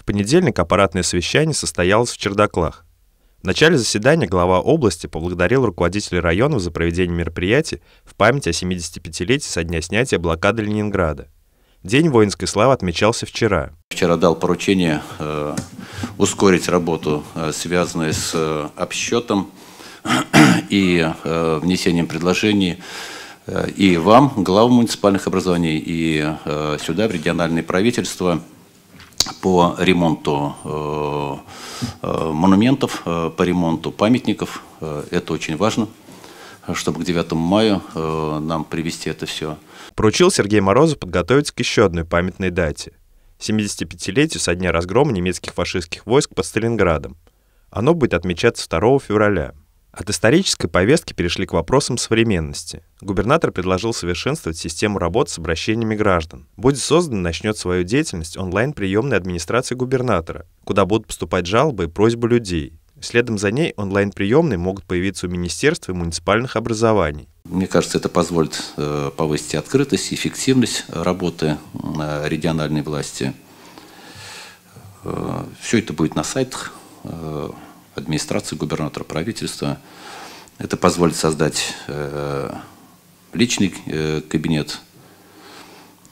В понедельник аппаратное совещание состоялось в Чердаклах. В начале заседания глава области поблагодарил руководителей районов за проведение мероприятий в память о 75-летии со дня снятия блокады Ленинграда. День воинской славы отмечался вчера. Вчера дал поручение э, ускорить работу, э, связанную с э, обсчетом и э, внесением предложений э, и вам, главам муниципальных образований, и э, сюда, в региональное правительство по ремонту э, э, монументов, э, по ремонту памятников. Это очень важно, чтобы к 9 мая нам привести это все. Поручил Сергей Морозов подготовиться к еще одной памятной дате. 75-летию со дня разгрома немецких фашистских войск под Сталинградом. Оно будет отмечаться 2 февраля. От исторической повестки перешли к вопросам современности. Губернатор предложил совершенствовать систему работы с обращениями граждан. Будет создан и начнет свою деятельность онлайн-приемной администрации губернатора, куда будут поступать жалобы и просьбы людей. Следом за ней онлайн-приемные могут появиться у министерства и муниципальных образований. Мне кажется, это позволит э, повысить открытость и эффективность работы э, региональной власти. Э, Все это будет на сайтах администрации губернатора, правительства. Это позволит создать э, личный э, кабинет,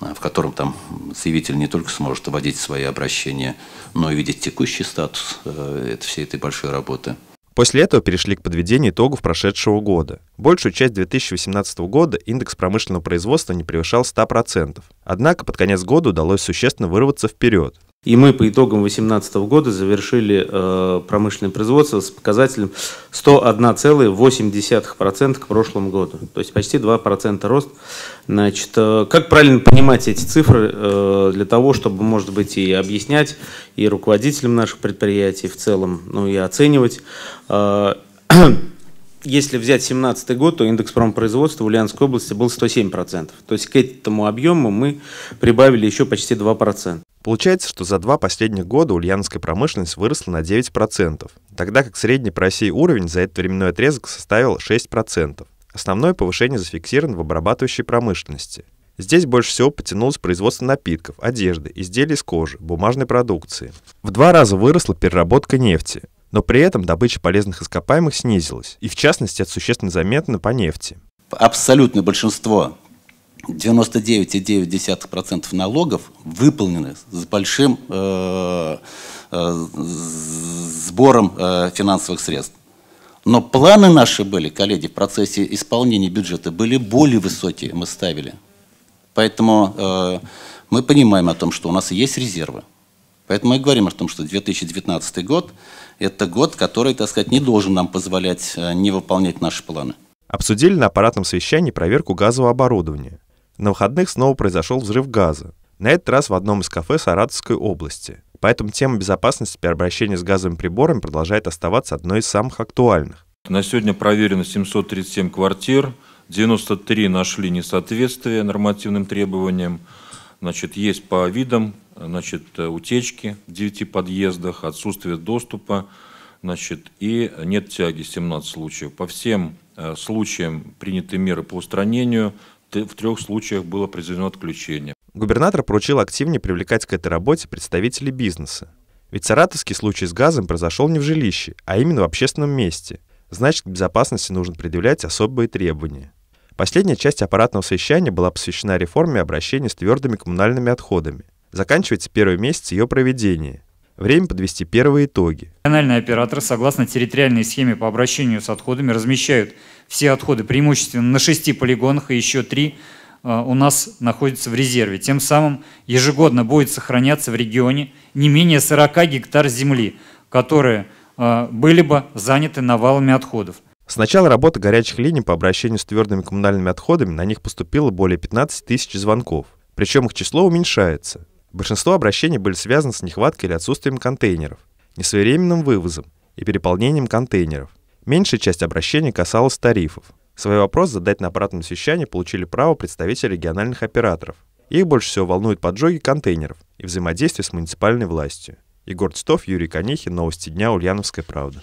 э, в котором там заявитель не только сможет вводить свои обращения, но и видеть текущий статус это, всей этой большой работы. После этого перешли к подведению итогов прошедшего года. Большую часть 2018 года индекс промышленного производства не превышал 100%. Однако под конец года удалось существенно вырваться вперед. И мы по итогам 2018 года завершили э, промышленное производство с показателем 101,8% к прошлому году. То есть почти 2% рост. Значит, э, как правильно понимать эти цифры э, для того, чтобы, может быть, и объяснять и руководителям наших предприятий в целом, ну и оценивать. Э, если взять 2017 год, то индекс промпроизводства в Ульяновской области был 107%. То есть к этому объему мы прибавили еще почти 2%. Получается, что за два последних года ульяновская промышленность выросла на 9%, тогда как средний по России уровень за этот временной отрезок составил 6%. Основное повышение зафиксировано в обрабатывающей промышленности. Здесь больше всего потянулось производство напитков, одежды, изделий из кожи, бумажной продукции. В два раза выросла переработка нефти но при этом добыча полезных ископаемых снизилась, и в частности это существенно заметно по нефти. Абсолютное большинство 99,9% налогов выполнены с большим э, э, сбором э, финансовых средств. Но планы наши были, коллеги, в процессе исполнения бюджета были более высокие, мы ставили. Поэтому э, мы понимаем о том, что у нас есть резервы. Поэтому мы говорим о том, что 2019 год – это год, который, так сказать, не должен нам позволять э, не выполнять наши планы. Обсудили на аппаратном совещании проверку газового оборудования. На выходных снова произошел взрыв газа. На этот раз в одном из кафе Саратовской области. Поэтому тема безопасности при обращении с газовыми приборами продолжает оставаться одной из самых актуальных. На сегодня проверено 737 квартир, 93 нашли несоответствие нормативным требованиям. Значит, есть по видам значит, э, утечки в 9 подъездах, отсутствие доступа, значит, и нет тяги 17 случаев. По всем э, случаям приняты меры по устранению, в трех случаях было произведено отключение. Губернатор поручил активнее привлекать к этой работе представителей бизнеса. Ведь саратовский случай с газом произошел не в жилище, а именно в общественном месте. Значит, к безопасности нужно предъявлять особые требования. Последняя часть аппаратного совещания была посвящена реформе обращения с твердыми коммунальными отходами – Заканчивается первый месяц ее проведения. Время подвести первые итоги. Региональные операторы, согласно территориальной схеме по обращению с отходами, размещают все отходы преимущественно на шести полигонах и а еще три э, у нас находятся в резерве. Тем самым ежегодно будет сохраняться в регионе не менее 40 гектар земли, которые э, были бы заняты навалами отходов. С начала работы горячих линий по обращению с твердыми коммунальными отходами на них поступило более 15 тысяч звонков. Причем их число уменьшается. Большинство обращений были связаны с нехваткой или отсутствием контейнеров, несвоевременным вывозом и переполнением контейнеров. Меньшая часть обращений касалась тарифов. Свой вопрос задать на обратном совещании получили право представители региональных операторов. Их больше всего волнуют поджоги контейнеров и взаимодействие с муниципальной властью. Егор Титов, Юрий Конихин, Новости дня, Ульяновская правда.